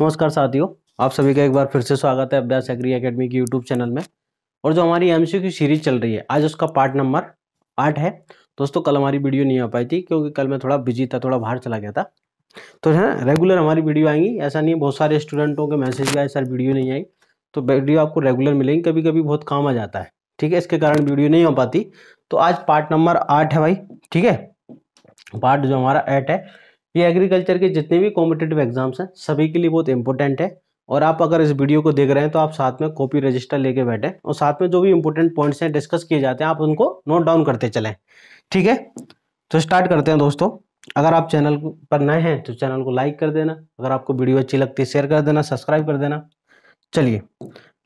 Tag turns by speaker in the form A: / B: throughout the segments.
A: नमस्कार साथियों आप सभी का एक बार फिर से स्वागत है अभ्यास एग्री एकेडमी की यूट्यूब चैनल में और जो हमारी एम की सीरीज चल रही है आज उसका पार्ट नंबर आठ है दोस्तों कल हमारी वीडियो नहीं आ पाई थी क्योंकि कल मैं थोड़ा बिजी था थोड़ा बाहर चला गया था तो है रेगुलर हमारी वीडियो आएंगी ऐसा नहीं बहुत सारे स्टूडेंटों के मैसेज भी आए सर वीडियो नहीं आई तो वीडियो आपको रेगुलर मिलेंगी कभी कभी बहुत काम आ जाता है ठीक है इसके कारण वीडियो नहीं हो पाती तो आज पार्ट नंबर आठ है भाई ठीक है पार्ट जो हमारा एट है ये एग्रीकल्चर के जितने भी कॉम्पिटेटिव एग्जाम्स हैं सभी के लिए बहुत इंपॉर्टेंट है और आप अगर इस वीडियो को देख रहे हैं तो आप साथ में कॉपी रजिस्टर लेके बैठे और साथ में जो भी इंपॉर्टेंट पॉइंट्स हैं डिस्कस किए जाते हैं आप उनको नोट डाउन करते चलें ठीक है तो स्टार्ट करते हैं दोस्तों अगर आप चैनल पर नए हैं तो चैनल को लाइक कर देना अगर आपको वीडियो अच्छी लगती है शेयर कर देना सब्सक्राइब कर देना चलिए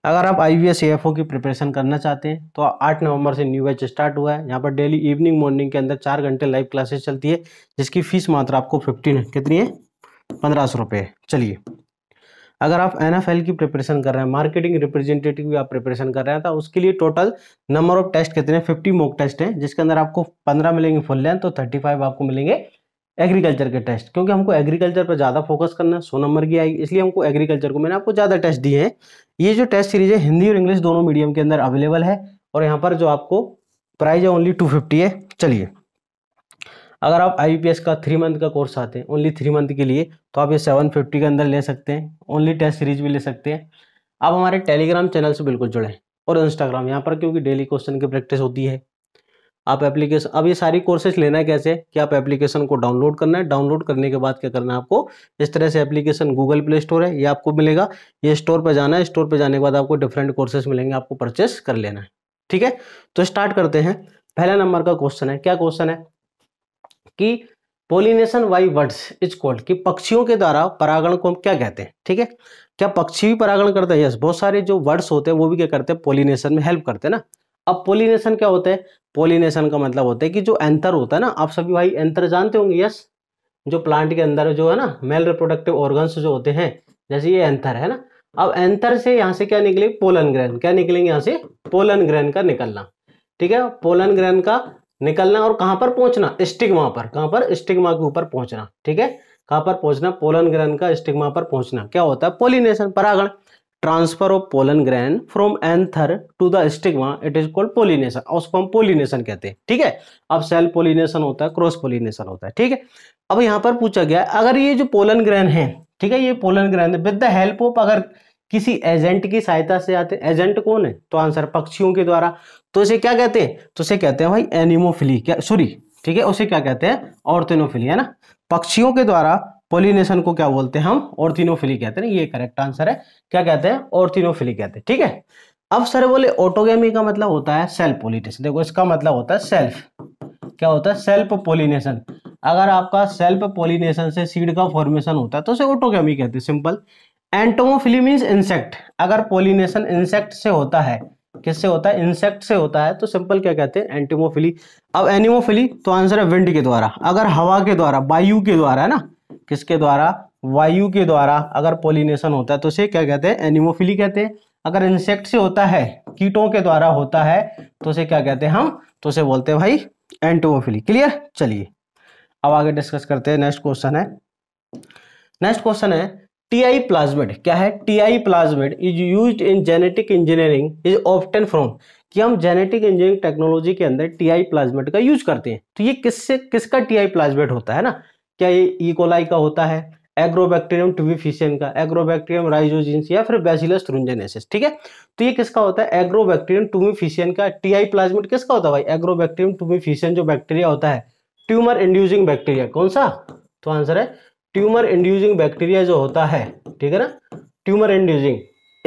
A: अगर आप आई वी की प्रिपरेशन करना चाहते हैं तो आठ नवंबर से न्यू बैच स्टार्ट हुआ है यहाँ पर डेली इवनिंग मॉर्निंग के अंदर चार घंटे लाइव क्लासेस चलती है जिसकी फीस मात्र आपको फिफ्टीन कितनी है पंद्रह सौ रुपये चलिए अगर आप एन की प्रिपरेशन कर रहे हैं मार्केटिंग रिप्रेजेंटेटिव भी आप प्रिपरेशन कर रहे हैं तो उसके लिए टोटल नंबर ऑफ टेस्ट कितने फिफ्टी मॉक टेस्ट हैं जिसके अंदर आपको पंद्रह मिलेंगे फुल लेंथ तो थर्टी फाइव आपको मिलेंगे एग्रीकल्चर के टेस्ट क्योंकि हमको एग्रीकल्चर पर ज़्यादा फोकस करना है सौ नंबर की आएगी इसलिए हमको एग्रीकल्चर को मैंने आपको ज़्यादा टेस्ट दिए हैं ये जो टेस्ट सीरीज है हिंदी और इंग्लिश दोनों मीडियम के अंदर अवेलेबल है और यहाँ पर जो आपको प्राइज है ओनली टू फिफ्टी है चलिए अगर आप आई का थ्री मंथ का कोर्स आते हैं ओनली थ्री मंथ के लिए तो आप ये सेवन फिफ्टी के अंदर ले सकते हैं ओनली टेस्ट सीरीज भी ले सकते हैं आप हमारे टेलीग्राम चैनल से बिल्कुल जुड़ें और इंस्टाग्राम यहाँ पर क्योंकि डेली क्वेश्चन की प्रैक्टिस होती है आप एप्लीकेशन अब ये सारी कोर्सेज लेना है कैसे कि आप एप्लीकेशन को डाउनलोड करना है डाउनलोड करने के बाद क्या करना है आपको इस तरह से एप्लीकेशन गूगल प्ले स्टोर है ये आपको मिलेगा ये स्टोर पर जाना है स्टोर पर जाने के बाद आपको डिफरेंट कोर्सेज मिलेंगे आपको परचेस कर लेना है ठीक है तो स्टार्ट करते हैं पहला नंबर का क्वेश्चन है क्या क्वेश्चन है कि pollination by birds is called कि पक्षियों के द्वारा परागण को हम क्या कहते हैं ठीक है क्या पक्षी भी परागण करते हैं यस बहुत सारे जो वर्ड्स होते हैं वो भी क्या करते हैं पोलिनेशन में हेल्प करते हैं ना अब पोलिनेशन क्या होता है पोलिनेशन का मतलब होता है कि जो एंथर होता है ना आप सभी भाई एंथर जानते होंगे यस जो प्लांट के अंदर जो है ना मेल रिप्रोडक्टिव ऑर्गन्स जो होते हैं जैसे ये एंथर है ना अब एंथर से यहाँ से क्या निकले पोलन ग्रहण क्या निकलेंगे यहाँ से पोलन ग्रहण का निकलना ठीक है पोलन ग्रहण का निकलना और कहाँ पर पहुंचना स्टिग्मा पर कहाँ पर स्टिग्मा के ऊपर पहुंचना ठीक है कहाँ पर पहुंचना पोलन ग्रहण का स्टिग्मा पर पहुंचना क्या होता है पोलिनेशन परागण transfer of pollen grain from anther to the stigma it is called pollination और उसको हम पोलिनेशन कहते हैं ठीक है अब सेल पोलिनेशन होता है क्रॉस पोलिनेशन होता है ठीक है अब यहाँ पर पूछा गया अगर ये जो पोलन ग्रहण है ठीक है ये पोलन ग्रहण विद द हेल्प ऑफ अगर किसी एजेंट की सहायता से आते एजेंट कौन है तो आंसर पक्षियों के द्वारा तो इसे क्या कहते हैं तो इसे कहते हैं भाई एनिमोफिली क्या सॉरी ठीक है उसे क्या कहते हैं ऑर्थेनोफिली है ना पक्षियों के द्वारा पोलिनेशन को क्या बोलते हैं हम ऑर्थिनोफिली कहते हैं ये करेक्ट आंसर है क्या कहते हैं ऑर्थिनोफिली कहते हैं ठीक है अब सर बोले ऑटोगेमी का मतलब होता है सेल्फ पोलिनेशन देखो इसका मतलब होता है सेल्फ क्या होता है सेल्फ पोलिनेशन अगर आपका सेल्फ पोलिनेशन से सीड का फॉर्मेशन होता है तो उसे ऑटोगेमी कहते हैं सिंपल एंटोमोफिली मीन्स इंसेक्ट अगर पोलिनेशन इंसेक्ट से होता है किससे होता है इंसेक्ट से होता है तो सिंपल क्या कहते हैं एंटीमोफिली अब एनिमोफिली तो आंसर है विंड के द्वारा अगर हवा के द्वारा वायु के द्वारा है ना किसके द्वारा वायु के द्वारा अगर पोलिनेशन होता है तो उसे क्या कहते हैं एनिमोफिली कहते हैं अगर इंसेक्ट से होता है कीटों के द्वारा होता है तो उसे क्या कहते हैं हम तो उसे बोलते हैं भाई एंटोमोफिली क्लियर चलिए अब आगे डिस्कस करते हैं नेक्स्ट क्वेश्चन है नेक्स्ट क्वेश्चन है टी आई प्लाज्मिड क्या है T I plasmid is use in genetic engineering is obtain from कि हम जेनेटिक इंजीनियरिंग टेक्नोलॉजी के अंदर टी आई प्लाज्मिड का यूज करते हैं तो ये किससे किसका टी आई प्लाज्मिड होता है ना क्या ये ईकोलाई e. का होता है एग्रोबैक्टीरियम ट्यूबिफिशियन का एग्रोबैक्टीरियम राइजोजिन या फिर बैसिलस ट्रुंजेनेसिस ठीक है तो ये किसका होता है एग्रोबैक्टीरियम ट्यूबिफिशियन का टीआई प्लाज्मिट किसका होता है भाई एग्रोबैक्टीरियम ट्यूबिफिशियन जो बैक्टीरिया होता है ट्यूमर इंड्यूसिंग बैक्टीरिया कौन सा तो आंसर है ट्यूमर इंड्यूसिंग बैक्टीरिया जो होता है ठीक है ना ट्यूमर इंड्यूसिंग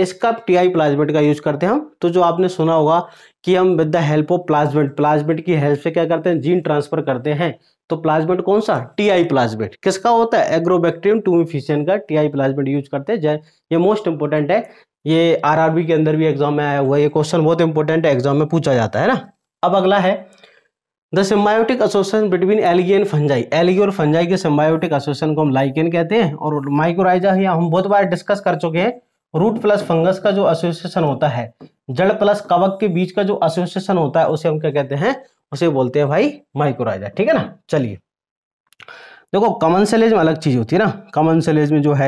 A: इसका टीआई प्लाज्मेट का यूज करते हैं हम तो जो आपने सुना होगा कि हम with the help of plasmid plasmid की हेल्प से क्या करते हैं जीन ट्रांसफर करते हैं तो प्लाज्मेट कौन सा टी आई प्लाज्मेट किसका होता है एग्रोबैक्टीरियम टूमिफिशियन का टी आई प्लाज्मेट यूज करते हैं ये मोस्ट इंपॉर्टेंट है ये आरआरबी के अंदर भी एग्जाम में आया हुआ ये क्वेश्चन बहुत इंपॉर्टेंट है एग्जाम में पूछा जाता है ना अब अगला है the symbiotic association between algae and fungi algae और फंजाई के सिम्बायोटिक एसोसिएशन को हम लाइकेन कहते हैं और माइक्रोराइजा या हम बहुत बार डिस्कस कर चुके हैं रूट प्लस फंगस का जो एसोसिएशन होता है जड़ प्लस कवक के बीच का जो एसोसिएशन होता है उसे हम क्या कहते हैं उसे बोलते हैं भाई माइक्रोराइजा ठीक है ना चलिए देखो कॉमन सेलेज में अलग चीज़ होती है ना कॉमन सेलेज में जो है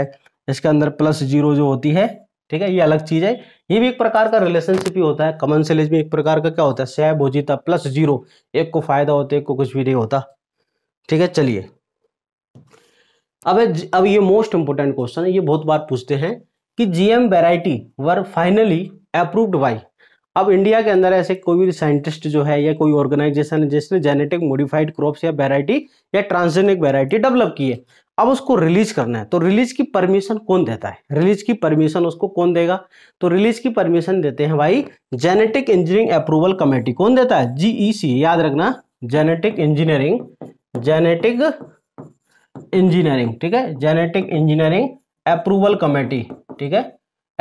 A: इसके अंदर प्लस जीरो जो होती है ठीक है ये अलग चीज़ है ये भी एक प्रकार का रिलेशनशिप ही होता है कॉमन सेलेज में एक प्रकार का क्या होता है सह भोजिता प्लस जीरो एक को फायदा होता है एक को कुछ भी नहीं होता ठीक है चलिए अब अब ये मोस्ट इंपोर्टेंट क्वेश्चन है ये बहुत बार पूछते हैं कि GM variety were finally approved by अब इंडिया के अंदर ऐसे कोई भी साइंटिस्ट जो है या कोई ऑर्गेनाइजेशन है जिसने जेनेटिक मॉडिफाइड क्रॉप्स या वेराइटी या ट्रांसजेनिक वेराइटी डेवलप की है अब उसको रिलीज करना है तो रिलीज की परमिशन कौन देता है रिलीज की परमिशन उसको कौन देगा तो रिलीज की परमिशन देते हैं भाई जेनेटिक इंजीनियरिंग अप्रूवल कमेटी कौन देता है जीईसी e याद रखना जेनेटिक इंजीनियरिंग जेनेटिक इंजीनियरिंग ठीक है जेनेटिक इंजीनियरिंग अप्रूवल कमेटी ठीक है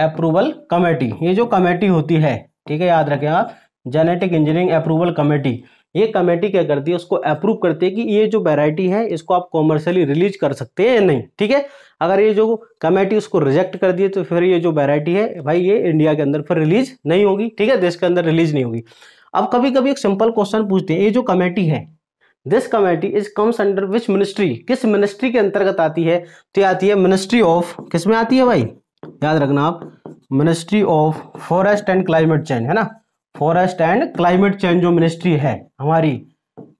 A: अप्रूवल कमेटी ये जो कमेटी होती है ठीक है याद रखें आप जेनेटिक इंजीनियरिंग अप्रूवल कमेटी ये कमेटी क्या करती है उसको अप्रूव करती है कि ये जो वेराइटी है इसको आप कॉमर्शियली रिलीज कर सकते हैं या नहीं ठीक है अगर ये जो कमेटी उसको रिजेक्ट कर दिए तो फिर ये जो वेराइटी है भाई ये इंडिया के अंदर फिर रिलीज नहीं होगी ठीक है देश के अंदर रिलीज नहीं होगी अब कभी कभी एक सिंपल क्वेश्चन पूछते हैं ये जो कमेटी है this committee is comes under which ministry किस मिनिस्ट्री के अंतर्गत आती है तो आती है मिनिस्ट्री ऑफ किस में आती है भाई याद रखना आप ministry of forest and climate change है ना फॉरेस्ट एंड क्लाइमेट चेंज जो मिनिस्ट्री है हमारी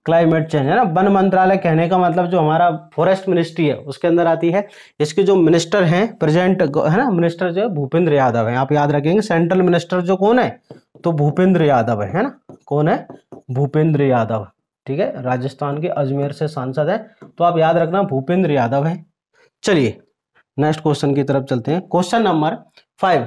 A: क्लाइमेट चेंज है ना वन मंत्रालय कहने का मतलब जो हमारा फॉरेस्ट मिनिस्ट्री है उसके अंदर आती है इसके जो मिनिस्टर हैं प्रेजेंट है ना मिनिस्टर जो है भूपेंद्र यादव है आप याद रखेंगे सेंट्रल मिनिस्टर जो कौन है तो भूपेंद्र यादव है ना कौन है भूपेंद्र यादव ठीक है राजस्थान के अजमेर से सांसद है तो आप याद रखना भूपेंद्र यादव है चलिए नेक्स्ट क्वेश्चन की तरफ चलते हैं question number five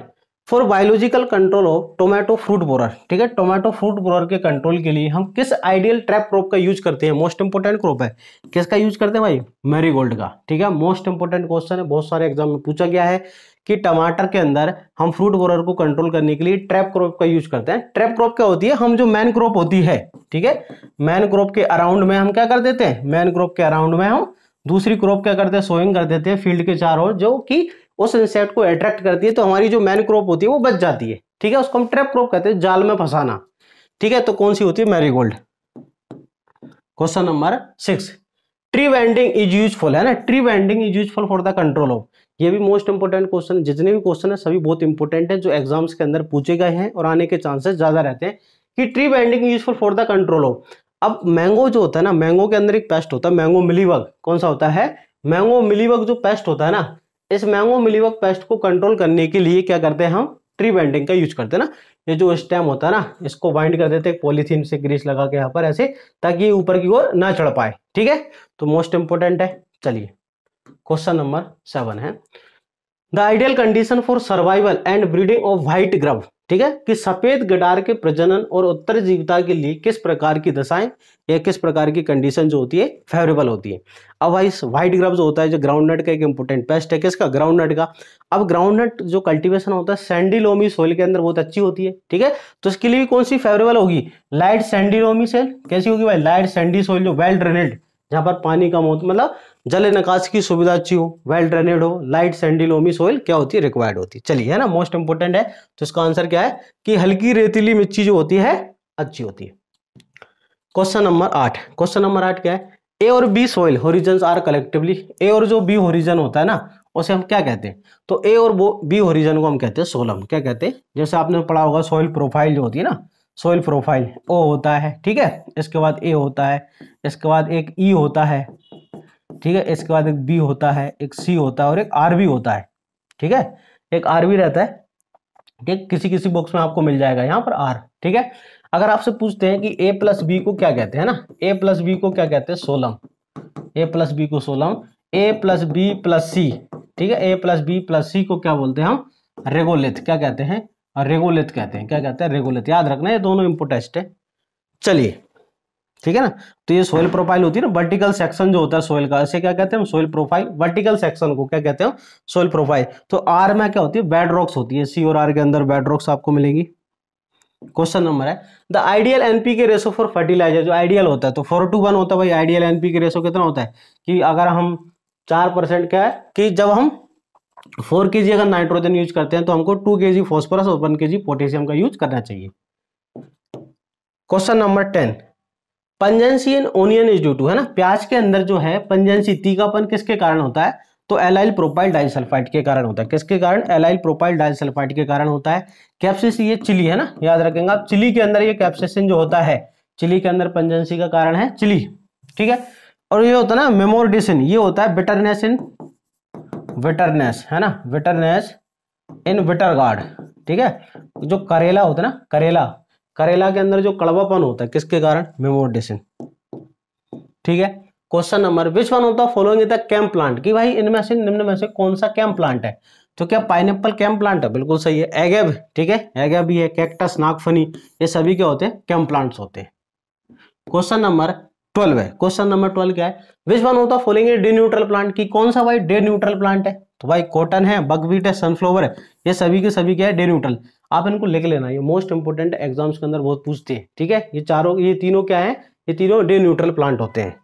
A: for biological control of tomato fruit borer ठीक है टोमेटो फ्रूट बोरर के कंट्रोल के लिए हम किस आइडियल ट्रैप क्रॉप का यूज करते हैं मोस्ट इंपोर्टेंट क्रॉप है किसका यूज करते हैं भाई मैरीगोल्ड का ठीक है मोस्ट इंपोर्टेंट क्वेश्चन है बहुत सारे एग्जाम में पूछा गया है कि टमाटर के अंदर हम फ्रूट बोरर को कंट्रोल करने के लिए ट्रैप क्रॉप का यूज करते हैं ट्रैप क्रॉप क्या होती है हम जो मैन क्रॉप होती है ठीक है मैन क्रॉप के अराउंड में हम क्या कर देते हैं मैन क्रॉप के अराउंड में हम दूसरी क्रॉप क्या करते हैं सोइंग कर देते हैं फील्ड के चार ओर जो कि उस इंसेक्ट को अट्रैक्ट करती है तो हमारी जो मैन क्रॉप होती है वो बच जाती है ठीक है उसको हम ट्रैप क्रॉप कहते हैं जाल में फंसाना ठीक है तो कौन सी होती है marigold question number six tree banding is useful है ना tree banding is useful for the control of ये भी मोस्ट इंपॉर्टेंट क्वेश्चन जितने भी क्वेश्चन है सभी बहुत इंपॉर्टेंट है जो एग्जाम्स के अंदर पूछे गए हैं और आने के चांसेस ज्यादा रहते हैं कि tree banding useful for the control of अब मैंगो जो होता है ना मैंगो के अंदर एक पेस्ट होता है मैंगो मिलीवग कौन सा होता है मैंगो मिलीवग जो पेस्ट होता है ना इस मैंगो मिलीवग पेस्ट को कंट्रोल करने के लिए क्या करते हैं हम ट्री बाइंडिंग का यूज करते हैं ना ये जो स्टेम होता है ना इसको बाइंड कर देते हैं पॉलीथीन से ग्रीस लगा के यहाँ पर ऐसे ताकि ये ऊपर की ओर ना चढ़ पाए ठीक है तो मोस्ट इंपोर्टेंट है चलिए क्वेश्चन नंबर सेवन है the ideal condition for survival and breeding of white grub ठीक है कि सफेद गडार के प्रजनन और उत्तर जीविता के लिए किस प्रकार की दशाएं या किस प्रकार की कंडीशन जो होती है फेवरेबल होती है अब वाइस व्हाइट ग्रब जो होता है जो ग्राउंड नट का एक इंपॉर्टेंट पेस्ट है किसका ग्राउंड नट का अब ग्राउंड नट जो कल्टीवेशन होता है सैंडीलोमी सोइल के अंदर बहुत अच्छी होती है ठीक है तो इसके लिए कौन सी फेवरेबल होगी लाइट सैंडिलोमी सेल कैसी होगी भाई लाइट सैंडी सोइल जो वेल ड्रेनेड जहां पर पानी कम होता मतलब जल निकास की सुविधा अच्छी हो वेल ड्रेनेड हो लाइट सैंडी लोमी सोइल क्या होती है रिक्वायर्ड होती है चलिए है ना मोस्ट इंपोर्टेंट है तो इसका आंसर क्या है कि हल्की रेतीली मिर्ची जो होती है अच्छी होती है क्वेश्चन नंबर आठ क्वेश्चन नंबर आठ क्या है ए और B soil horizon are collectively A और जो बी होरिजन होता है ना उसे हम क्या कहते हैं तो ए और बी होरिजन को हम कहते हैं सोलम क्या कहते हैं जैसे आपने पढ़ा होगा सोइल प्रोफाइल जो होती है ना सोइल प्रोफाइल ओ होता है ठीक है इसके बाद ए होता है इसके बाद एक ई e होता है ठीक है इसके बाद एक बी होता है एक सी होता है और एक आर भी होता है ठीक है एक आर भी रहता है ठीक किसी किसी बॉक्स में आपको मिल जाएगा यहाँ पर आर ठीक है अगर आपसे पूछते हैं कि ए प्लस बी को क्या कहते हैं ना ए प्लस बी को क्या कहते हैं सोलम ए प्लस बी को solum A plus B plus C ठीक है A plus B plus C को क्या बोलते हैं हम रेगोलेथ क्या कहते हैं रेगोलिथ कहते हैं क्या कहते हैं रेगोलेथ याद रखना ये दोनों इम्पोर्टेस्ट है चलिए ठीक है ना तो ये सोयल प्रोफाइल होती है ना वर्टिकल सेक्शन जो होता है सोयल का इसे क्या कहते हैं हम सोयल प्रोफाइल वर्टिकल सेक्शन को क्या कहते हैं सोयल प्रोफाइल तो आर में क्या होती है बेड रॉक्स होती है सी और आर के अंदर बेड रॉक्स आपको मिलेगी क्वेश्चन नंबर है the ideal NP K ratio for fertiliser जो आइडियल होता है तो फोर टू वन होता है भाई आइडियल एनपी के रेशो कितना होता है कि अगर हम चार परसेंट क्या है कि जब हम फोर के जी अगर नाइट्रोजन यूज करते हैं तो हमको टू के जी फॉस्फोरस और वन के जी पोटेशियम का यूज करना चाहिए question number ten pungency in onion is due to है ना प्याज के अंदर जो है पंजेंसी तीखापन किसके कारण होता है तो एलाइल प्रोपाइल डाइसल्फाइड के कारण होता है किसके कारण एलाइल प्रोपाइल डाइसल्फाइड के कारण होता है कैप्सिस ये चिली है ना याद रखेंगे आप चिली के अंदर ये कैप्सिसिन जो होता है चिली के अंदर पंजेंसी का कारण है चिली ठीक है और ये होता है ना मेमोरडिसिन ये होता है बिटरनेस इन विटरनेस है ना विटरनेस इन विटरगार्ड ठीक है जो करेला होता है ना करेला करेला के अंदर जो कड़वापन होता है किसके कारण मेमोडेशन ठीक है क्वेश्चन नंबर विच वन होता है फॉलोइंग इज द कैम्प प्लांट की भाई इनमें से निम्न में से कौन सा कैम्प प्लांट है तो क्या पाइनएप्पल कैम्प प्लांट है बिल्कुल सही है एगेब ठीक है एगेब भी है कैक्टस नागफनी ये सभी क्या होते हैं कैम्प प्लांट्स होते हैं क्वेश्चन नंबर ट्वेल्व है क्वेश्चन नंबर ट्वेल्व क्या है विच वन होता फॉलोइंग डी न्यूट्रल प्लांट की कौन सा भाई डे न्यूट्रल प्लांट है तो भाई कॉटन है बगवीट है सनफ्लावर है ये सभी के सभी क्या है डे न्यूट्रल आप इनको लिख लेना ये मोस्ट इंपोर्टेंट एग्जाम्स के अंदर बहुत पूछते हैं ठीक है ये चारों ये तीनों क्या है ये तीनों डे न्यूट्रल प्लांट होते हैं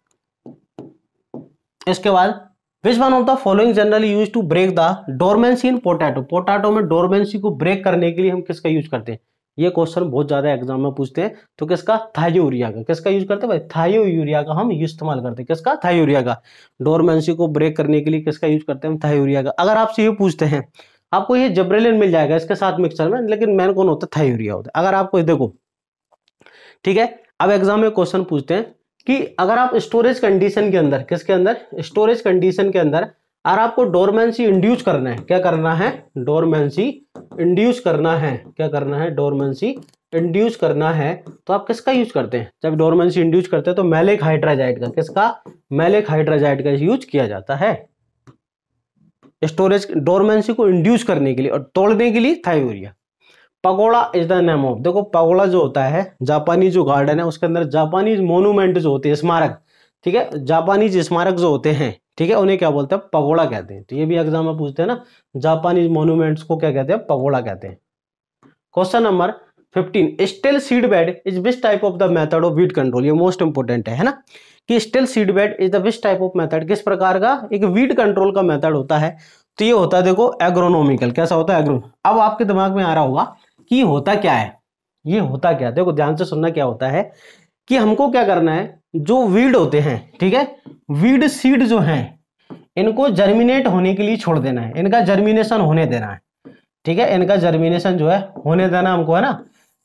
A: इसके बाद which one of the following generally use to break the dormancy in potato potato में डोरमेंसी को ब्रेक करने के लिए हम किसका यूज करते हैं ये क्वेश्चन बहुत ज़्यादा एग्जाम में पूछते हैं तो किसका यूरिया का किसका यूज करते हैं भाई यूरिया का हम इस्तेमाल करते हैं किसका यूरिया का डोरमेंसी को ब्रेक करने के लिए किसका यूज करते हैं हम यूरिया का अगर आपसे ये पूछते हैं आपको ये जबरेलिन मिल जाएगा इसके साथ मिक्सर में लेकिन मैन कौन होता है थायोरिया होता है अगर आपको देखो ठीक है अब एग्जाम में क्वेश्चन पूछते हैं कि अगर आप स्टोरेज कंडीशन के अंदर किसके अंदर स्टोरेज कंडीशन के अंदर और आपको डोरमेंसी इंड्यूस करना है क्या करना है डोरमेंसी इंड्यूस करना है क्या करना है डोरमेंसी इंड्यूस करना है तो आप किसका यूज करते हैं जब डोरमेंसी इंड्यूस करते हैं तो मेलिक हाइड्राजाइड का किसका मेलिक हाइड्राजाइड का यूज किया जाता है स्टोरेज डोरमेंसी को इंड्यूस करने के लिए और तोड़ने के लिए thiourea pagoda is the name of देखो पगोड़ा जो होता है जापानी जो गार्डन है उसके अंदर जापानीज मोनूमेंट जो होते हैं स्मारक ठीक है जापानीज स्मारक जो होते हैं ठीक है उन्हें क्या बोलते हैं पगोड़ा कहते हैं तो ये भी एग्जाम में पूछते हैं ना जापानीज मोन्यूमेंट्स को क्या कहते हैं पगोड़ा कहते हैं question number fifteen stale seed bed is best type of the method of weed control ये मोस्ट इंपोर्टेंट है, ना कि stale seed bed is the best type of method किस प्रकार का एक वीट कंट्रोल का मैथड होता है तो ये होता है देखो एग्रोनोमिकल कैसा होता है एग्रो अब आपके दिमाग में आ रहा होगा कि होता क्या है ये होता क्या देखो ध्यान से सुनना क्या होता है कि हमको क्या करना है जो वीड होते हैं ठीक है वीड सीड जो हैं इनको जर्मिनेट होने के लिए छोड़ देना है इनका जर्मिनेशन होने देना है ठीक है इनका जर्मिनेशन जो है होने देना हमको है ना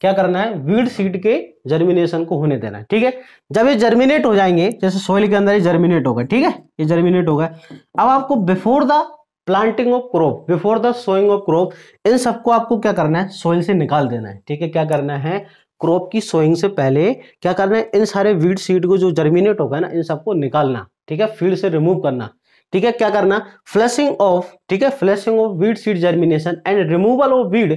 A: क्या करना है वीड सीड के जर्मिनेशन को होने देना है ठीक है जब ये जर्मिनेट हो जाएंगे जैसे सॉइल के अंदर ये जर्मिनेट होगा ठीक है ये जर्मिनेट होगा अब आपको before the planting of crop before the sowing of crop इन सबको आपको क्या करना है सोइल से निकाल देना है ठीक है क्या करना है क्रॉप की सोइंग से पहले क्या करना है इन सारे वीड सीड को जो जर्मिनेट होगा ना इन सबको निकालना ठीक है फील्ड से रिमूव करना ठीक है क्या करना फ्लैशिंग ऑफ ठीक है flushing of weed seed germination and removal of weed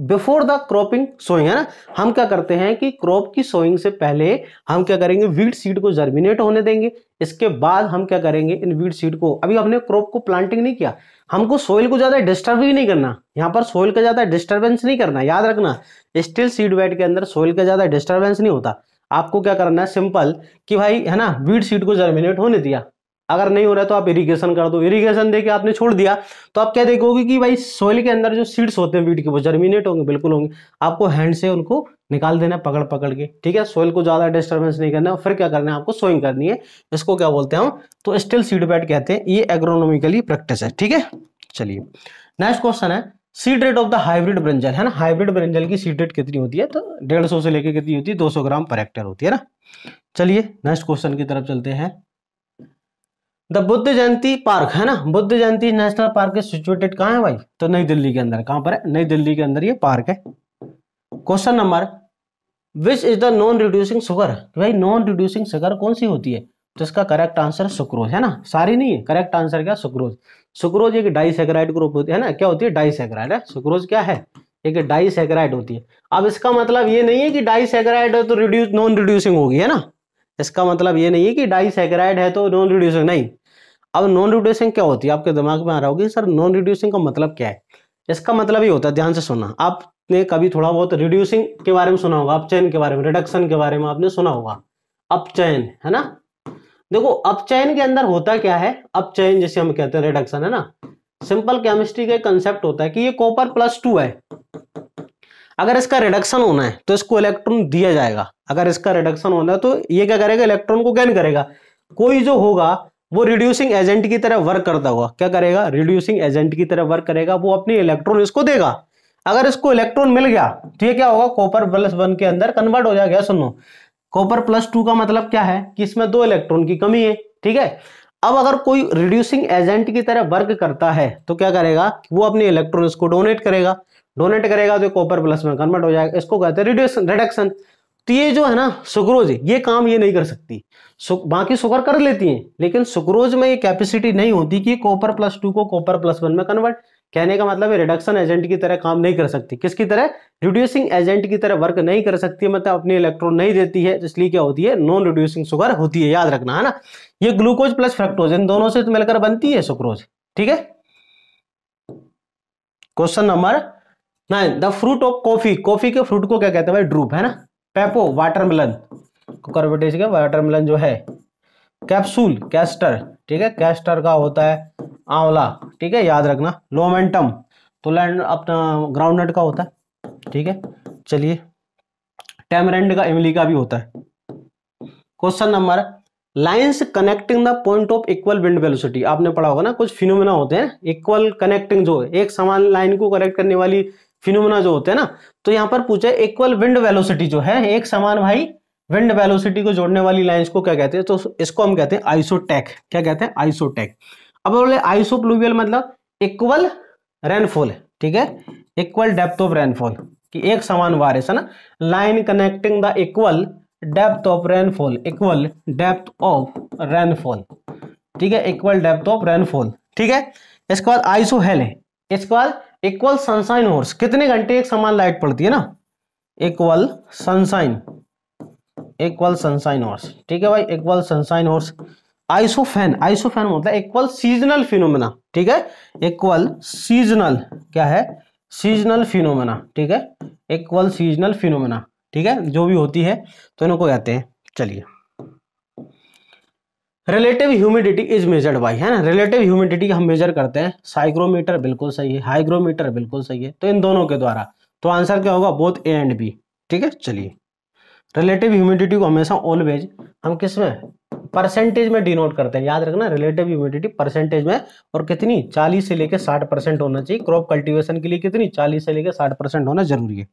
A: before the cropping sowing है ना हम क्या करते हैं कि क्रॉप की सोइंग से पहले हम क्या करेंगे वीड सीड को जर्मिनेट होने देंगे इसके बाद हम क्या करेंगे इन वीड सीड को अभी हमने क्रॉप को प्लांटिंग नहीं किया हमको सोइल को ज़्यादा डिस्टर्ब ही नहीं करना यहाँ पर सोइल का ज़्यादा डिस्टर्बेंस नहीं करना याद रखना स्टिल सीड बेड के अंदर सोइल का ज़्यादा डिस्टर्बेंस नहीं होता आपको क्या करना है सिंपल कि भाई है ना वीड सीड को जर्मिनेट होने दिया अगर नहीं हो रहा तो आप इरिगेशन कर दो इरिगेशन देके आपने छोड़ दिया तो आप क्या देखोगे कि भाई सोइल के अंदर जो सीड्स होते हैं वीट के वो जर्मिनेट होंगे बिल्कुल होंगे आपको हैंड से उनको निकाल देना पकड़ पकड़ के ठीक है सोइल को ज़्यादा डिस्टर्बेंस नहीं करना फिर क्या करना है आपको सोइंग करनी है इसको क्या बोलते हैं तो स्टिल सीड बैट कहते हैं ये एग्रोनोमिकली प्रैक्टिस है ठीक है चलिए नेक्स्ट क्वेश्चन है seed rate of the hybrid brinjal है ना हाइब्रिड ब्रिंजल की सीड रेट कितनी होती है तो डेढ़ सौ से लेकर कितनी होती है दो सौ ग्राम पर हेक्टर होती है ना चलिए नेक्स्ट क्वेश्चन की तरफ चलते हैं द बुद्ध जयंती पार्क है ना Buddha Jayanti national park situated कहाँ है भाई तो नई दिल्ली के अंदर कहां पर है नई दिल्ली के अंदर ये पार्क है question number which is the non reducing sugar भाई नॉन रिड्यूसिंग शुगर कौन सी होती है तो इसका करेक्ट आंसर सुक्रोज है ना सारी नहीं है करेक्ट आंसर क्या सुक्रोज सुक्रोज एक डाइसेक्राइड ग्रुप होती है ना क्या होती है डाइसेक्राइड है सुक्रोज क्या है एक डाइसेक्राइड होती है अब इसका मतलब ये नहीं है कि डाइसेक्राइड है तो रिड्यूस नॉन रिड्यूसिंग होगी है ना इसका मतलब ये नहीं है कि डाइसेक्राइड है तो नॉन रिड्यूसिंग नहीं अब नॉन रिड्यूसिंग क्या होती है आपके दिमाग में आ रहा होगी सर नॉन रिड्यूसिंग का मतलब क्या है इसका मतलब ही होता है ध्यान से सुना आपने कभी थोड़ा बहुत रिड्यूसिंग के बारे में सुना होगा अपचयन के बारे में रिडक्शन के बारे में आपने सुना होगा अपचयन है ना देखो अपचयन के अंदर होता क्या है अपचयन जैसे हम कहते हैं रिडक्शन है ना सिंपल केमिस्ट्री का कंसेप्ट होता है कि ये कॉपर प्लस टू है अगर इसका रिडक्शन होना है तो इसको इलेक्ट्रॉन दिया जाएगा अगर इसका रिडक्शन होना है तो ये क्या करेगा इलेक्ट्रॉन को गेन करेगा कोई जो होगा वो रिड्यूसिंग एजेंट की तरह वर्क करता हुआ क्या करेगा रिड्यूसिंग एजेंट की तरह वर्क करेगा वो अपने इलेक्ट्रॉन इसको देगा अगर इसको इलेक्ट्रॉन मिल गया तो ये क्या होगा कॉपर प्लस वन के अंदर कन्वर्ट हो जाएगा सुनो कॉपर प्लस टू का मतलब क्या है कि इसमें दो इलेक्ट्रॉन की कमी है ठीक है अब अगर कोई रिड्यूसिंग एजेंट की तरह वर्क करता है तो क्या करेगा वो अपने इलेक्ट्रॉन इसको डोनेट करेगा डोनेट करेगा तो कॉपर प्लस में कन्वर्ट हो जाएगा इसको कहते हैं रिड्यूस रिडक्शन तो ये जो है ना सुक्रोज ये काम ये नहीं कर सकती सु, बाकी सुगर कर लेती हैं लेकिन सुक्रोज में ये कैपेसिटी नहीं होती कि कॉपर प्लस टू को कॉपर प्लस वन में कन्वर्ट कहने का मतलब है रिडक्शन एजेंट की तरह काम नहीं कर सकती किसकी तरह रिड्यूसिंग एजेंट की तरह वर्क नहीं कर सकती मतलब अपने इलेक्ट्रॉन नहीं देती है तो इसलिए क्या होती है नॉन रिड्यूसिंग शुगर होती है याद रखना है ना ये ग्लूकोज प्लस फ्रक्टोज इन दोनों से तो मिलकर बनती है सुक्रोज ठीक है question number nine the fruit of coffee coffee के फ्रूट को क्या कहते हैं भाई ड्रूप है ना पेपो वाटरमेलन कुकरबटेज का वाटरमेलन जो है कैप्सूल कैस्टर ठीक है कैस्टर का होता है आंवला ठीक है याद रखना लोमेंटम तो लैंड अपना ग्राउंडनट का होता है ठीक है चलिए टेमरेंड का इमली का भी होता है question number lines connecting the point of equal wind velocity आपने पढ़ा होगा ना कुछ फिनोमेना होते हैं इक्वल कनेक्टिंग जो एक समान लाइन को कनेक्ट करने वाली फिनोमिना जो होते हैं ना तो यहाँ पर पूछा है इक्वल विंड वेलोसिटी जो है एक समान भाई विंड वेलोसिटी को जोड़ने वाली लाइंस को क्या कहते हैं तो इसको हम कहते हैं आइसोटेक क्या कहते हैं आइसोटेक अब बोले आइसो प्लूवियल मतलब इक्वल रेनफॉल ठीक है इक्वल डेप्थ ऑफ रेनफॉल कि एक समान वार है ना line connecting the equal depth of rainfall equal depth of rainfall ठीक है इक्वल डेप्थ ऑफ रेनफॉल ठीक है इसके बाद आइसो हेल है इसके बाद इक्वल सनसाइन होर्स कितने घंटे एक समान लाइट पड़ती है ना equal sunshine equal sunshine hours ठीक है भाई equal sunshine hours isophane isophane मतलब इक्वल सीजनल फिनोमेना ठीक है इक्वल सीजनल क्या है सीजनल फिनोमेना ठीक है इक्वल सीजनल फिनोमेना ठीक है जो भी होती है तो इनको कहते हैं चलिए relative humidity is measured by है ना रिलेटिव ह्यूमिडिटी हम मेजर करते हैं साइक्रोमीटर बिल्कुल सही है हाइग्रोमीटर बिल्कुल सही है तो इन दोनों के द्वारा तो आंसर क्या होगा बोथ ए एंड बी ठीक है चलिए रिलेटिव ह्यूमिडिटी को हमेशा ऑलवेज हम किस में परसेंटेज में डिनोट करते हैं याद रखना रिलेटिव ह्यूमिडिटी परसेंटेज में और कितनी 40 से लेकर 60 परसेंट होना चाहिए क्रॉप कल्टीवेशन के लिए कितनी 40 से लेकर 60 परसेंट होना जरूरी है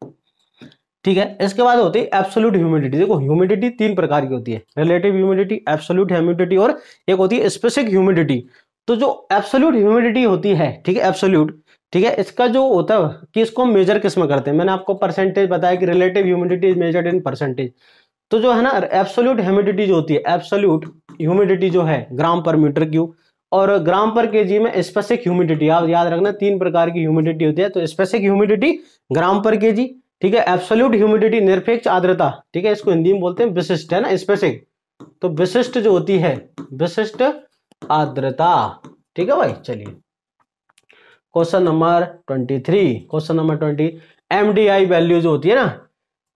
A: ठीक है इसके बाद होती है एब्सोल्यूट ह्यूमिडिटी देखो ह्यूमिडिटी तीन प्रकार की होती है रिलेटिव ह्यूमिडिटी एब्सोल्यूट ह्यूमिडिटी और एक होती है स्पेसिफिक ह्यूमिडिटी तो जो एब्सोल्यूट ह्यूमिडिटी होती है ठीक है एब्सोल्यूट ठीक है इसका जो होता है कि इसको मेजर किस में करते हैं मैंने आपको परसेंटेज बताया कि relative humidity is measured in percentage तो जो है ना एब्सोल्यूट ह्यूमिडिटी जो होती है एब्सोल्यूट ह्यूमिडिटी जो है ग्राम पर मीटर क्यूब और ग्राम पर के जी में स्पेसिफिक ह्यूमिडिटी आप याद रखना तीन प्रकार की ह्यूमिडिटी होती है तो स्पेसिफिक ह्यूमिडिटी ग्राम पर के जी ठीक है एब्सोल्यूट ह्यूमिडिटी निरपेक्ष आर्द्रता ठीक है इसको हिंदी में बोलते हैं विशिष्ट है ना स्पेसिक तो विशिष्ट जो होती है विशिष्ट आर्द्रता ठीक है भाई चलिए question number twenty three question number twenty M value जो होती है ना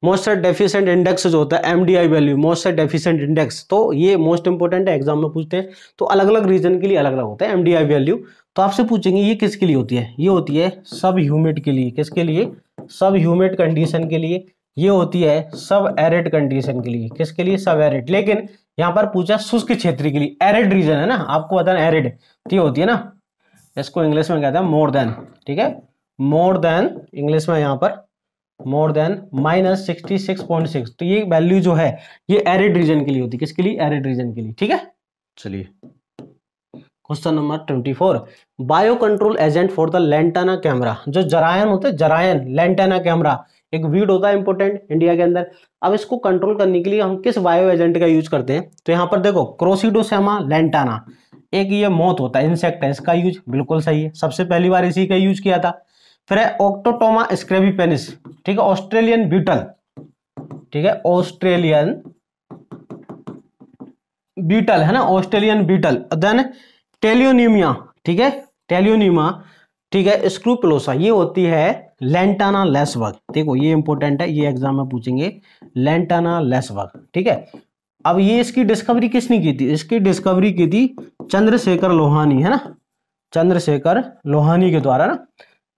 A: मोस्टर डेफिशिएंट इंडेक्स जो होता है M value moisture deficient index तो ये मोस्ट इंपॉर्टेंट है एग्जाम में पूछते हैं तो अलग अलग रीजन के लिए अलग अलग होता है एम वैल्यू तो आपसे पूछेंगे ये किसके लिए होती है ये होती है सब ह्यूमिड के लिए किसके लिए सब ह्यूमिड कंडीशन के लिए ये होती है सब एरिड कंडीशन के लिए किसके लिए सब एरिड लेकिन यहाँ पर पूछा शुष्क क्षेत्र के लिए एरिड रीजन है ना आपको बताना एरिड ये होती है ना इसको इंग्लिश में कहते हैं मोर देन ठीक है मोर देन इंग्लिश में यहाँ पर more than minus sixty six point six तो ये वैल्यू जो है ये एरिड रीजन के लिए होती है किसके लिए एरिड रीजन के लिए ठीक है चलिए question number twenty four bio control agent for the lantana camara जो जरायन होते हैं जरायन लेंटाना कैमरा एक वीड होता है इंपोर्टेंट इंडिया के अंदर अब इसको कंट्रोल करने के लिए हम किस बायो एजेंट का यूज करते हैं तो यहाँ पर देखो क्रोसिडोसेमा लेंटाना एक ये मौत होता है इंसेक्ट है इसका यूज बिल्कुल सही है सबसे पहली बार इसी का यूज किया था फिर है ऑक्टोटोमा स्क्रेबी पेनिस ठीक है ऑस्ट्रेलियन ब्यूटल ठीक है ऑस्ट्रेलियन बीटल है ना ऑस्ट्रेलियन बीटल देन टेलियोनीमिया ठीक है टेलियोनीमा ठीक है स्क्रूपलोसा ये होती है लेंटाना लेसवर्ग देखो ये इंपॉर्टेंट है ये एग्जाम में पूछेंगे लेंटाना लेसवर्ग ठीक है अब ये इसकी डिस्कवरी किसने की थी इसकी डिस्कवरी की थी चंद्रशेखर लोहानी है ना चंद्रशेखर लोहानी के द्वारा ना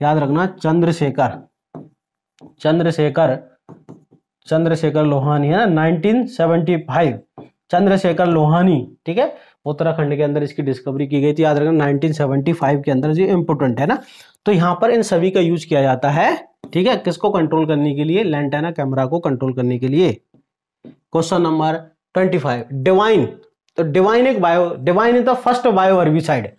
A: याद रखना चंद्रशेखर चंद्रशेखर चंद्रशेखर लोहानी है ना 1975 चंद्रशेखर लोहानी ठीक है उत्तराखंड के अंदर इसकी डिस्कवरी की गई थी याद रखना 1975 के अंदर जो इम्पोर्टेंट है ना तो यहाँ पर इन सभी का यूज किया जाता है ठीक है किसको कंट्रोल करने के लिए लेंटेना कैमरा को कंट्रोल करने के लिए क्वेश्चन नंबर 25 डिवाइन तो डिवाइन एक bio Devine is the first bio herbicide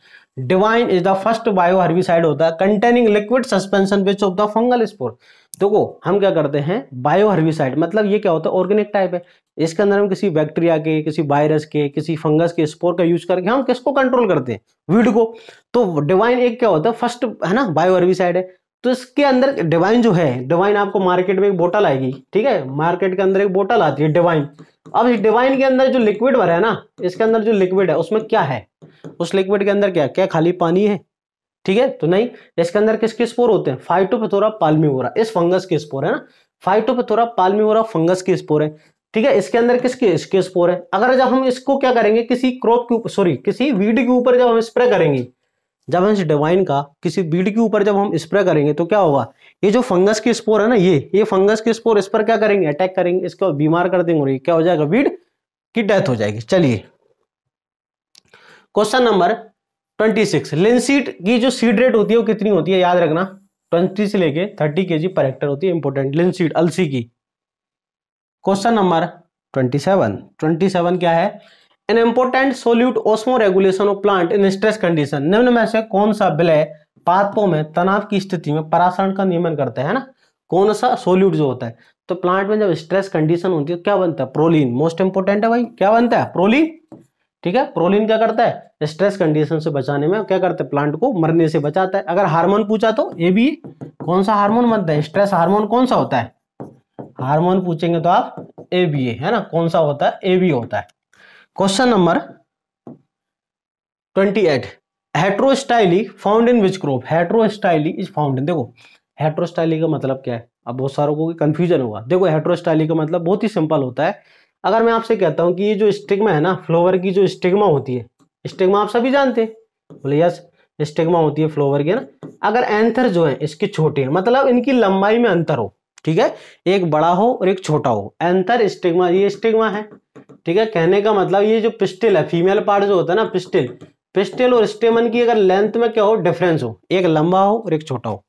A: Devine is the first bio herbicide होता है containing liquid suspension which of the fungal spore देखो तो हम क्या करते हैं बायो हर्बिसाइड मतलब ये क्या होता है ऑर्गेनिक टाइप है इसके अंदर हम किसी बैक्टीरिया के किसी वायरस के किसी फंगस के स्पोर का यूज करके हम किसको कंट्रोल करते हैं वीड को तो डिवाइन एक क्या होता है फर्स्ट है ना बायो हर्बिसाइड है तो इसके अंदर डिवाइन जो है डिवाइन आपको मार्केट में एक बोटल आएगी ठीक है मार्केट के अंदर एक बोटल आती है डिवाइन अब इस डिवाइन के अंदर जो लिक्विड भरा है ना इसके अंदर जो लिक्विड है उसमें क्या है उस लिक्विड के अंदर क्या क्या खाली पानी है ठीक है तो नहीं इसके अंदर किसके स्पोर होते हैं फाइटोपेथोरा पाल्मीवोरा इस फंगस के स्पोर है ना फाइटोपेथोरा पाल्मीवोरा फंगस के स्पोर है ठीक है इसके अंदर किसके इसके स्पोर है अगर जब हम इसको क्या करेंगे किसी क्रॉप के ऊपर सॉरी किसी वीड के ऊपर जब हम स्प्रे करेंगे जब हम इस डिवाइन का किसी बीड के ऊपर जब हम स्प्रे करेंगे तो क्या होगा ये जो फंगस के स्पोर है ना ये ये फंगस के स्पोर इस पर क्या करेंगे अटैक करेंगे इसको बीमार कर देंगे और ये क्या हो जाएगा बीड की डेथ हो जाएगी चलिए question number twenty six linseed की जो सीड रेट होती है वो कितनी होती है याद रखना ट्वेंटी से लेके थर्टी के जी पर हेक्टर होती है इंपोर्टेंट लिनसीड अलसी की question number twenty seven twenty seven क्या है an important solute osmoregulation of plant in stress condition निम्न में से कौन सा विलय पादपों में तनाव की स्थिति में परासरण का नियमन करता है ना कौन सा सोल्यूट जो होता है तो प्लांट में जब स्ट्रेस कंडीशन होती है क्या बनता है प्रोलीन मोस्ट इंपोर्टेंट है भाई क्या बनता है प्रोलीन ठीक है प्रोलिन क्या करता है स्ट्रेस कंडीशन से बचाने में क्या करता है प्लांट को मरने से बचाता है अगर हार्मोन पूछा तो ये भी कौन सा हार्मोन बनता है स्ट्रेस हार्मोन कौन सा होता है हार्मोन पूछेंगे तो आप ए बी ए है ना कौन सा होता है ए बी होता है question number twenty eight heterostyly found in which crop heterostyly is found देखो हेट्रोस्टाइली का मतलब क्या है अब बहुत सारों को कंफ्यूजन होगा देखो हेट्रोस्टाइली का मतलब बहुत ही सिंपल होता है अगर मैं आपसे कहता हूँ कि ये जो स्टिग्मा है ना फ्लोवर की जो स्टिग्मा होती है स्टिग्मा आप सभी जानते हैं बोले यस स्टिग्मा होती है फ्लोवर की ना अगर एंथर जो है इसके छोटे हैं मतलब इनकी लंबाई में अंतर हो ठीक है एक बड़ा हो और एक छोटा हो एंथर स्टिग्मा ये स्टिग्मा है ठीक है कहने का मतलब ये जो पिस्टिल है फीमेल पार्ट जो होता है ना पिस्टिल पिस्टिल और स्टेमन की अगर लेंथ में क्या हो डिफरेंस हो एक लंबा हो और एक छोटा हो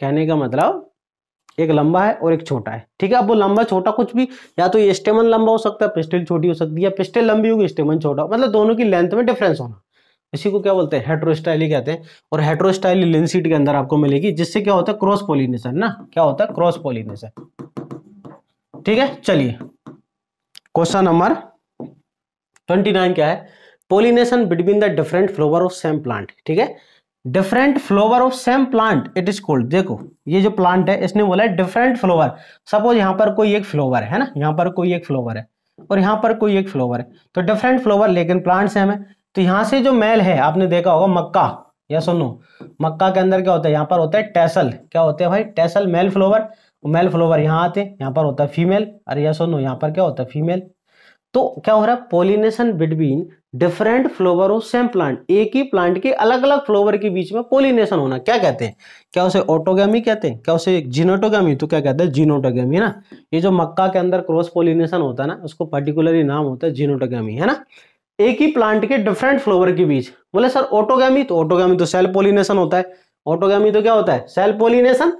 A: कहने का मतलब एक लंबा है और एक छोटा है ठीक है अब वो लंबा छोटा कुछ भी या तो ये स्टेमन लंबा हो सकता है पिस्टिल छोटी हो सकती है पिस्टल लंबी होगी स्टेमन छोटा मतलब दोनों की लेंथ में डिफरेंस होना इसी को क्या बोलते हैं हेट्रोस्टाइली कहते हैं और हेट्रोस्टाइली लिनसीड के अंदर आपको मिलेगी जिससे क्या होता है क्रॉस पोलिनेशन ना क्या होता है क्रॉस पोलिनेशन ठीक है चलिए क्वेश्चन नंबर ट्वेंटी नाइन क्या है pollination between the different flower of same plant ठीक है different flower of same plant it is called देखो ये जो प्लांट है इसने बोला है डिफरेंट फ्लोवर सपोज यहाँ पर कोई एक फ्लोवर है ना यहाँ पर कोई एक फ्लोवर है और यहाँ पर कोई एक फ्लोवर है तो डिफरेंट फ्लोवर लेकिन प्लांट सेम है तो यहाँ से जो मेल है आपने देखा होगा मक्का या सुनो मक्का के अंदर क्या होता है यहाँ पर होता है टेसल क्या होते हैं भाई tassel male flower male flower यहाँ आते हैं यहाँ पर होता है फीमेल अरे या सुनो यहाँ पर क्या होता है फीमेल तो क्या हो रहा है pollination between different flower of same plant एक ही प्लांट के अलग अलग फ्लोवर के बीच में पोलिनेशन होना क्या कहते हैं क्या उसे ऑटोगी कहते हैं क्या उसे जीनोटोगी तो क्या कहते हैं जीनोटोगी है ना ये जो मक्का के अंदर क्रॉस पोलिनेशन होता है ना उसको पर्टिकुलरली नाम होता है जीनोटोगी है ना एक ही प्लांट के डिफरेंट फ्लोवर के बीच बोले सर ऑटोगी तो ऑटोगी तो सेल पोलिनेशन होता है ऑटोगी तो क्या होता है सेल पोलिनेशन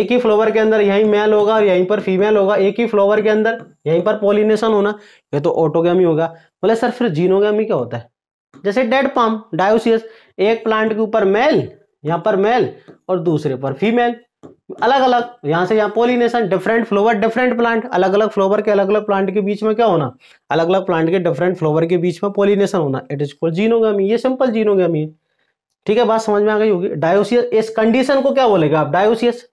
A: एक ही फ्लोवर के अंदर यही मेल होगा और यहीं पर फीमेल होगा एक ही फ्लोवर के अंदर यहीं पर पोलिनेशन होना ये तो ऑटोगेमी होगा बोले सर फिर जीनोगेमी क्या होता है जैसे डेड पाम डायोसियस एक प्लांट के ऊपर मेल यहाँ पर मेल और दूसरे पर फीमेल अलग अलग यहाँ से यहाँ pollination different flower different plant अलग अलग फ्लोवर के अलग अलग प्लांट के बीच में क्या होना अलग अलग प्लांट के डिफरेंट फ्लोवर के बीच में पोलिनेशन होना इट इज कॉल्ड जीनोगेमी ये सिंपल जीनोगेमी है ठीक है बात समझ में आ गई होगी डायोसियस इस कंडीशन को क्या बोलेगा आप डायोसियस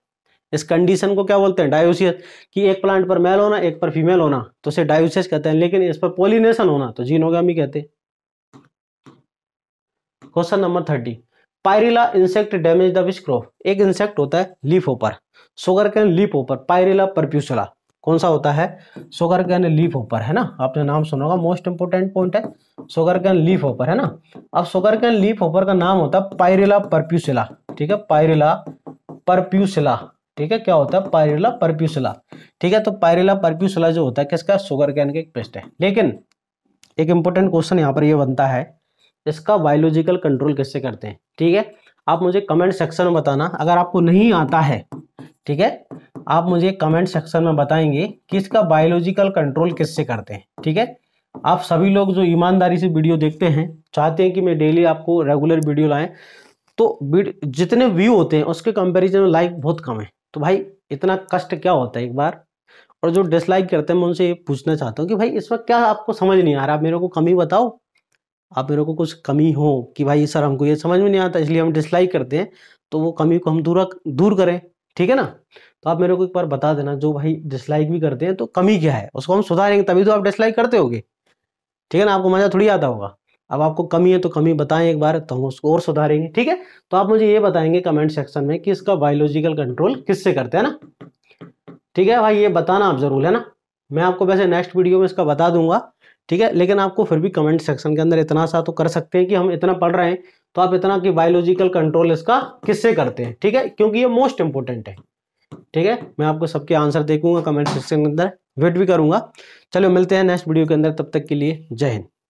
A: इस कंडीशन को क्या बोलते हैं डायोसियस कि एक प्लांट पर मेल होना एक पर फीमेल होना तो उसे डायोसियस कहते हैं लेकिन इस पर पोलिनेशन होना तो जीनोगामी कहते हैं question number thirty Pyrilla insect damage the which crop एक इंसेक्ट होता है leaf hopper sugarcane leaf hopper Pyrilla perpusilla कौन सा होता है सोगर कैन लीफ ओपर है ना आपने नाम सुना होगा मोस्ट इंपोर्टेंट पॉइंट है सोगर कैन लीफ ओपर है ना अब सोगर कैन लीफ ओपर का नाम होता है पायरिला परप्यूसला ठीक है पायरिला परप्यूसला ठीक है क्या होता है पायरेला परप्यूसला ठीक है तो पायरेला परप्यूसला जो होता है किसका शुगर कैन का एक पेस्ट है लेकिन एक इंपॉर्टेंट क्वेश्चन यहाँ पर यह बनता है इसका बायोलॉजिकल कंट्रोल किससे करते हैं ठीक है आप मुझे कमेंट सेक्शन में बताना अगर आपको नहीं आता है ठीक है आप मुझे कमेंट सेक्शन में बताएंगे कि इसका बायोलॉजिकल कंट्रोल किससे करते हैं ठीक है आप सभी लोग जो ईमानदारी से वीडियो देखते हैं चाहते हैं कि मैं डेली आपको रेगुलर वीडियो लाएं तो जितने व्यू होते हैं उसके कंपैरिजन में लाइक बहुत कम है तो भाई इतना कष्ट क्या होता है एक बार और जो डिसलाइक करते हैं मैं उनसे ये पूछना चाहता हूँ कि भाई इस वक्त क्या आपको समझ नहीं आ रहा आप मेरे को कमी बताओ आप मेरे को कुछ कमी हो कि भाई सर हमको ये समझ में नहीं आता इसलिए हम डिसलाइक करते हैं तो वो कमी को हम दूर दूर करें ठीक है ना तो आप मेरे को एक बार बता देना जो भाई डिसलाइक भी करते हैं तो कमी क्या है उसको हम सुधारेंगे तभी तो आप डिसलाइक करते होगे ठीक है ना आपको मज़ा थोड़ी आता होगा अब आपको कमी है तो कमी बताएं एक बार तो हम उसको और सुधारेंगे ठीक है तो आप मुझे ये बताएंगे कमेंट सेक्शन में कि इसका बायोलॉजिकल कंट्रोल किससे करते हैं ना ठीक है भाई ये बताना आप जरूर है ना मैं आपको वैसे नेक्स्ट वीडियो में इसका बता दूंगा ठीक है लेकिन आपको फिर भी कमेंट सेक्शन के अंदर इतना सा तो कर सकते हैं कि हम इतना पढ़ रहे हैं तो आप इतना कि बायोलॉजिकल कंट्रोल इसका किससे करते हैं ठीक है क्योंकि ये मोस्ट इंपॉर्टेंट है ठीक है मैं आपको सबके आंसर देखूंगा कमेंट सेक्शन के अंदर वेट भी करूंगा चलो मिलते हैं नेक्स्ट वीडियो के अंदर तब तक के लिए जय हिंद